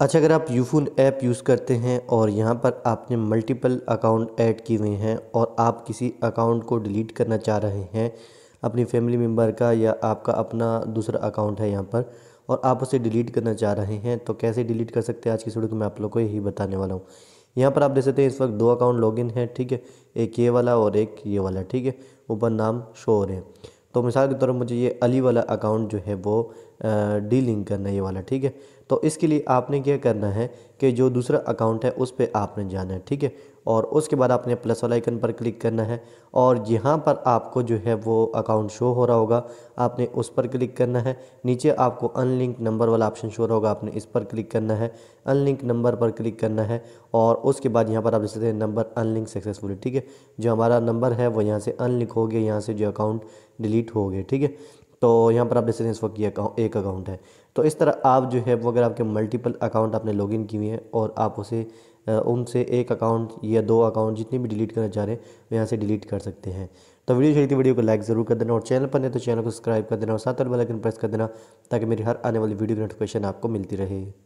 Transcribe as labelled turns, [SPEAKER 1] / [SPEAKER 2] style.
[SPEAKER 1] अच्छा अगर आप यूफोन ऐप यूज़ करते हैं और यहाँ पर आपने मल्टीपल अकाउंट ऐड किए हुए हैं और आप किसी अकाउंट को डिलीट करना चाह रहे हैं अपनी फैमिली मेम्बर का या आपका अपना दूसरा अकाउंट है यहाँ पर और आप उसे डिलीट करना चाह रहे हैं तो कैसे डिलीट कर सकते हैं आज की वीडियो मैं आप लोग को यही बताने वाला हूँ यहाँ पर आप देख सकते हैं इस वक्त दो अकाउंट लॉगिन है ठीक है एक ये वाला और एक ये वाला ठीक है ऊपर नाम शो हो रहे हैं तो मिसाल के तौर पर मुझे ये अली वाला अकाउंट जो है वो डी लिंक करना है ये वाला ठीक है तो इसके लिए आपने क्या करना है कि जो दूसरा अकाउंट है उस पर आपने जाना है ठीक है और उसके बाद आपने प्लस वाला आइकन पर क्लिक करना है और यहाँ पर आपको जो है वो अकाउंट शो हो रहा होगा आपने उस पर क्लिक करना है नीचे आपको अनलिंक नंबर वाला ऑप्शन शो रहा होगा आपने इस पर क्लिक करना है अनलिंक नंबर पर क्लिक करना है और उसके बाद यहाँ पर आप देख सकते हैं नंबर अनलिंक सक्सेसफुली ठीक है जो हमारा नंबर है वो यहाँ से अनलिंक हो गया यहाँ से जो अकाउंट डिलीट हो गया ठीक है तो यहाँ पर आप देख सकते हैं इस वक्त ये एक अकाउंट है तो इस तरह आप जो है वो अगर आपके मल्टीपल अकाउंट आपने लॉगिन किए हैं और आप उसे उनसे एक अकाउंट या दो अकाउंट जितने भी डिलीट करना चाह रहे हैं वो यहाँ से डिलीट कर सकते हैं तो वीडियो चाहिए थी वीडियो को लाइक ज़रूर कर देना और चैनल पर नहीं तो चैनल को सब्सक्राइब कर देना और साथ बेल आइकन प्रेस कर देना ताकि मेरी हर आने वाली वीडियो की नोटिफिकेशन आपको मिलती रहे